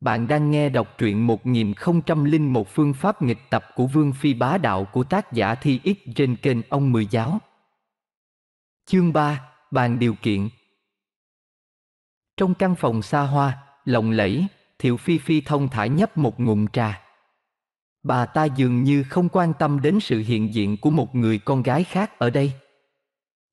Bạn đang nghe đọc truyện 1001 phương pháp nghịch tập của Vương Phi Bá Đạo của tác giả Thi X trên kênh Ông Mười Giáo. Chương 3, Bàn điều kiện Trong căn phòng xa hoa, lộng lẫy, Thiệu Phi Phi thông thả nhấp một ngụm trà. Bà ta dường như không quan tâm đến sự hiện diện của một người con gái khác ở đây.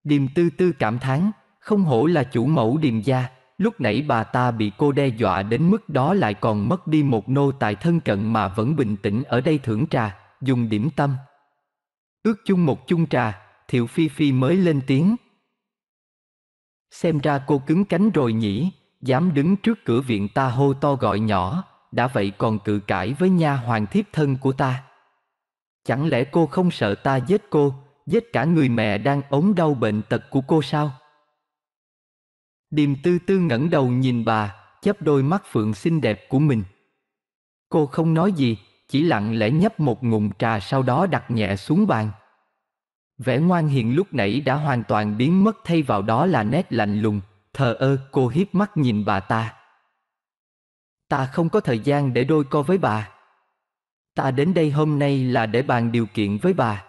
Điềm tư tư cảm thán, không hổ là chủ mẫu điềm gia, Lúc nãy bà ta bị cô đe dọa đến mức đó lại còn mất đi một nô tài thân cận mà vẫn bình tĩnh ở đây thưởng trà, dùng điểm tâm. Ước chung một chung trà, Thiệu Phi Phi mới lên tiếng. Xem ra cô cứng cánh rồi nhỉ, dám đứng trước cửa viện ta hô to gọi nhỏ, đã vậy còn cự cãi với nha hoàng thiếp thân của ta. Chẳng lẽ cô không sợ ta giết cô, giết cả người mẹ đang ốm đau bệnh tật của cô sao? Điềm tư tư ngẩng đầu nhìn bà, chớp đôi mắt phượng xinh đẹp của mình. Cô không nói gì, chỉ lặng lẽ nhấp một ngụm trà sau đó đặt nhẹ xuống bàn. Vẻ ngoan hiền lúc nãy đã hoàn toàn biến mất thay vào đó là nét lạnh lùng, thờ ơ cô hiếp mắt nhìn bà ta. Ta không có thời gian để đôi co với bà. Ta đến đây hôm nay là để bàn điều kiện với bà.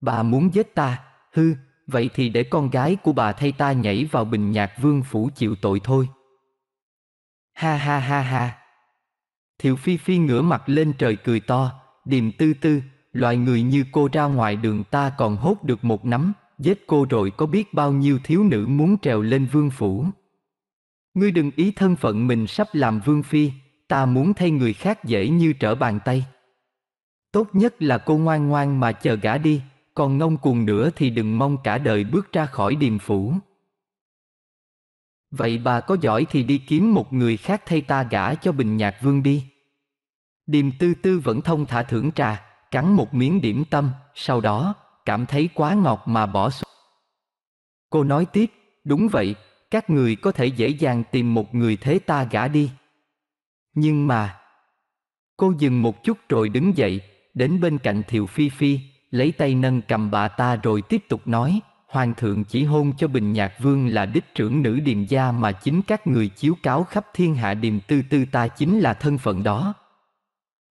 Bà muốn giết ta, hư, Vậy thì để con gái của bà thay ta nhảy vào bình nhạc vương phủ chịu tội thôi. Ha ha ha ha. Thiệu Phi Phi ngửa mặt lên trời cười to, điềm tư tư, loại người như cô ra ngoài đường ta còn hốt được một nắm, giết cô rồi có biết bao nhiêu thiếu nữ muốn trèo lên vương phủ. Ngươi đừng ý thân phận mình sắp làm vương phi, ta muốn thay người khác dễ như trở bàn tay. Tốt nhất là cô ngoan ngoan mà chờ gã đi, còn ngông cuồng nữa thì đừng mong cả đời bước ra khỏi điềm phủ. Vậy bà có giỏi thì đi kiếm một người khác thay ta gả cho Bình Nhạc Vương đi. Điềm tư tư vẫn thông thả thưởng trà, cắn một miếng điểm tâm, sau đó, cảm thấy quá ngọt mà bỏ xuống. Cô nói tiếp, đúng vậy, các người có thể dễ dàng tìm một người thế ta gả đi. Nhưng mà... Cô dừng một chút rồi đứng dậy, đến bên cạnh Thiều Phi Phi, lấy tay nâng cầm bà ta rồi tiếp tục nói, Hoàng thượng chỉ hôn cho Bình Nhạc Vương là đích trưởng nữ điềm gia mà chính các người chiếu cáo khắp thiên hạ điềm tư tư ta chính là thân phận đó.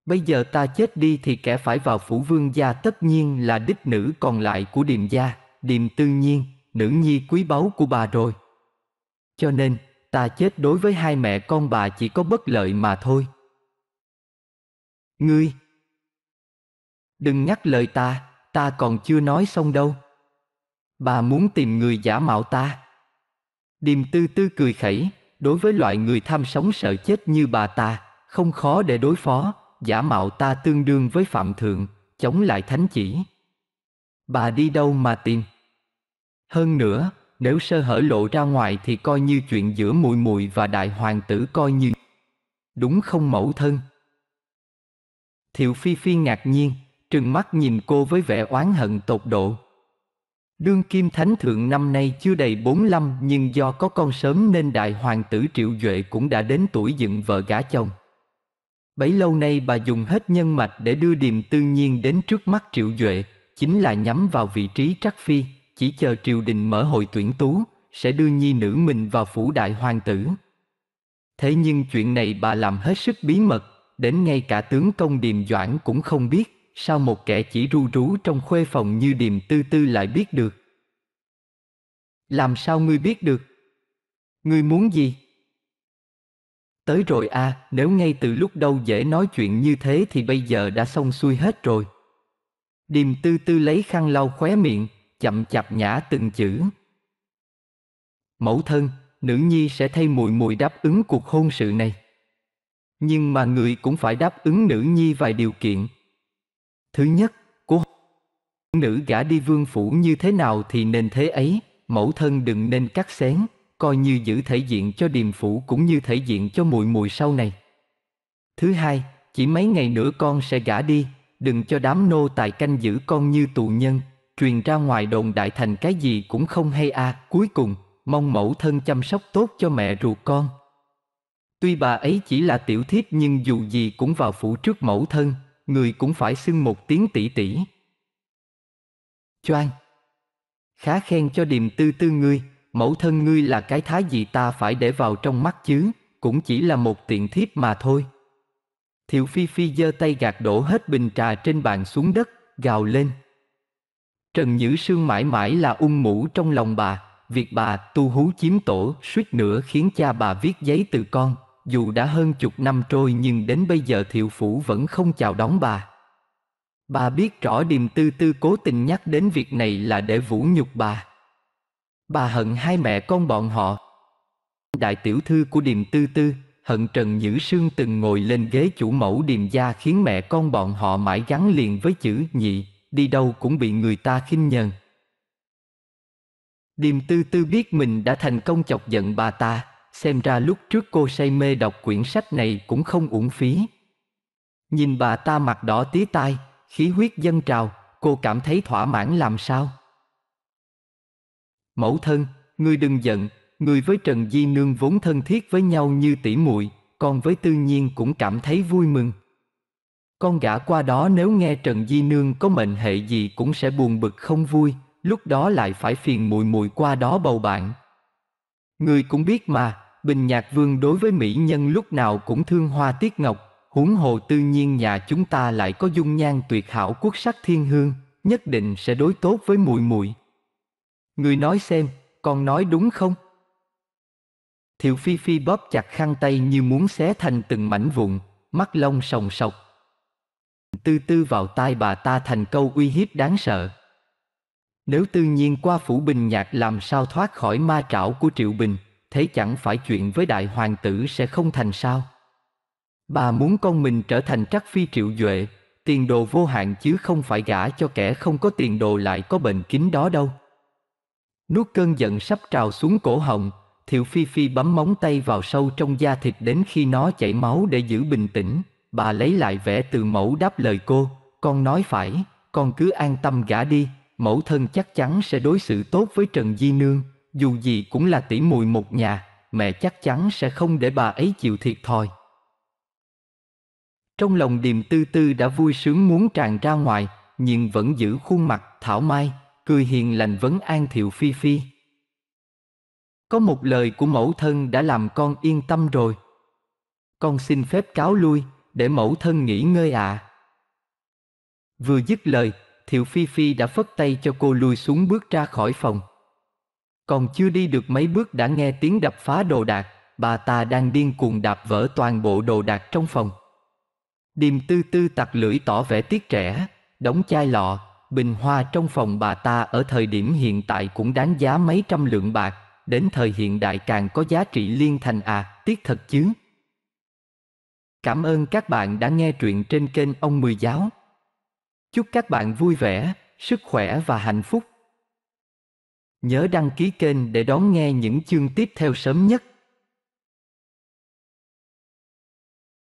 Bây giờ ta chết đi thì kẻ phải vào phủ vương gia tất nhiên là đích nữ còn lại của điềm gia, điềm tư nhiên, nữ nhi quý báu của bà rồi. Cho nên, ta chết đối với hai mẹ con bà chỉ có bất lợi mà thôi. Ngươi! Đừng nhắc lời ta! ta còn chưa nói xong đâu. Bà muốn tìm người giả mạo ta. Điềm tư tư cười khẩy, đối với loại người tham sống sợ chết như bà ta, không khó để đối phó, giả mạo ta tương đương với phạm thượng, chống lại thánh chỉ. Bà đi đâu mà tìm? Hơn nữa, nếu sơ hở lộ ra ngoài thì coi như chuyện giữa mùi mùi và đại hoàng tử coi như đúng không mẫu thân. Thiệu Phi Phi ngạc nhiên, trừng mắt nhìn cô với vẻ oán hận tột độ. Đương kim thánh thượng năm nay chưa đầy 45 nhưng do có con sớm nên đại hoàng tử Triệu Duệ cũng đã đến tuổi dựng vợ gả chồng. Bấy lâu nay bà dùng hết nhân mạch để đưa điềm tư nhiên đến trước mắt Triệu Duệ, chính là nhắm vào vị trí trắc phi, chỉ chờ triều đình mở hội tuyển tú, sẽ đưa nhi nữ mình vào phủ đại hoàng tử. Thế nhưng chuyện này bà làm hết sức bí mật, đến ngay cả tướng công điềm doãn cũng không biết sao một kẻ chỉ ru rú trong khuê phòng như điềm tư tư lại biết được? Làm sao ngươi biết được? Ngươi muốn gì? Tới rồi a, à, nếu ngay từ lúc đâu dễ nói chuyện như thế thì bây giờ đã xong xuôi hết rồi. Điềm tư tư lấy khăn lau khóe miệng, chậm chạp nhả từng chữ. Mẫu thân, nữ nhi sẽ thay mùi mùi đáp ứng cuộc hôn sự này. Nhưng mà người cũng phải đáp ứng nữ nhi vài điều kiện, Thứ nhất, của nữ gả đi vương phủ như thế nào thì nên thế ấy, mẫu thân đừng nên cắt xén, coi như giữ thể diện cho điềm phủ cũng như thể diện cho muội muội sau này. Thứ hai, chỉ mấy ngày nữa con sẽ gả đi, đừng cho đám nô tài canh giữ con như tù nhân, truyền ra ngoài đồn đại thành cái gì cũng không hay a. À. Cuối cùng, mong mẫu thân chăm sóc tốt cho mẹ ruột con. Tuy bà ấy chỉ là tiểu thiếp nhưng dù gì cũng vào phủ trước mẫu thân, người cũng phải xưng một tiếng tỷ tỷ. Choang Khá khen cho điềm tư tư ngươi, mẫu thân ngươi là cái thái gì ta phải để vào trong mắt chứ, cũng chỉ là một tiện thiếp mà thôi. Thiệu Phi Phi giơ tay gạt đổ hết bình trà trên bàn xuống đất, gào lên. Trần Nhữ Sương mãi mãi là ung mũ trong lòng bà, việc bà tu hú chiếm tổ suýt nữa khiến cha bà viết giấy từ con, dù đã hơn chục năm trôi nhưng đến bây giờ thiệu phủ vẫn không chào đón bà. Bà biết rõ điềm tư tư cố tình nhắc đến việc này là để vũ nhục bà. Bà hận hai mẹ con bọn họ. Đại tiểu thư của điềm tư tư, hận Trần Nhữ Sương từng ngồi lên ghế chủ mẫu điềm gia khiến mẹ con bọn họ mãi gắn liền với chữ nhị, đi đâu cũng bị người ta khinh nhờn. Điềm tư tư biết mình đã thành công chọc giận bà ta, xem ra lúc trước cô say mê đọc quyển sách này cũng không uổng phí. Nhìn bà ta mặt đỏ tía tai, khí huyết dâng trào, cô cảm thấy thỏa mãn làm sao? Mẫu thân, ngươi đừng giận, ngươi với Trần Di Nương vốn thân thiết với nhau như tỉ muội, con với Tư Nhiên cũng cảm thấy vui mừng. Con gã qua đó nếu nghe Trần Di Nương có mệnh hệ gì cũng sẽ buồn bực không vui, lúc đó lại phải phiền mùi mùi qua đó bầu bạn người cũng biết mà, Bình Nhạc Vương đối với mỹ nhân lúc nào cũng thương hoa tiết ngọc, huống hồ tự nhiên nhà chúng ta lại có dung nhan tuyệt hảo quốc sắc thiên hương, nhất định sẽ đối tốt với muội muội. người nói xem, con nói đúng không? Thiệu Phi Phi bóp chặt khăn tay như muốn xé thành từng mảnh vụn, mắt lông sòng sọc. Từ từ vào tai bà ta thành câu uy hiếp đáng sợ. Nếu tự nhiên qua phủ bình nhạc làm sao thoát khỏi ma trảo của Triệu Bình, thế chẳng phải chuyện với đại hoàng tử sẽ không thành sao? Bà muốn con mình trở thành trắc phi triệu duệ, tiền đồ vô hạn chứ không phải gả cho kẻ không có tiền đồ lại có bệnh kín đó đâu. Nuốt cơn giận sắp trào xuống cổ họng, Thiệu Phi Phi bấm móng tay vào sâu trong da thịt đến khi nó chảy máu để giữ bình tĩnh. Bà lấy lại vẻ từ mẫu đáp lời cô, con nói phải, con cứ an tâm gả đi, mẫu thân chắc chắn sẽ đối xử tốt với Trần Di Nương, dù gì cũng là tỷ muội một nhà, mẹ chắc chắn sẽ không để bà ấy chịu thiệt thòi. Trong lòng điềm tư tư đã vui sướng muốn tràn ra ngoài, nhưng vẫn giữ khuôn mặt thảo mai, cười hiền lành vấn an thiệu phi phi. Có một lời của mẫu thân đã làm con yên tâm rồi. Con xin phép cáo lui, để mẫu thân nghỉ ngơi ạ. À. Vừa dứt lời, Thiệu Phi Phi đã phất tay cho cô lui xuống bước ra khỏi phòng. Còn chưa đi được mấy bước đã nghe tiếng đập phá đồ đạc, bà ta đang điên cuồng đạp vỡ toàn bộ đồ đạc trong phòng. Điềm tư tư tặc lưỡi tỏ vẻ tiếc trẻ, đóng chai lọ, bình hoa trong phòng bà ta ở thời điểm hiện tại cũng đáng giá mấy trăm lượng bạc, đến thời hiện đại càng có giá trị liên thành à, tiếc thật chứ. Cảm ơn các bạn đã nghe truyện trên kênh ông Mười Giáo. Chúc các bạn vui vẻ, sức khỏe và hạnh phúc. Nhớ đăng ký kênh để đón nghe những chương tiếp theo sớm nhất.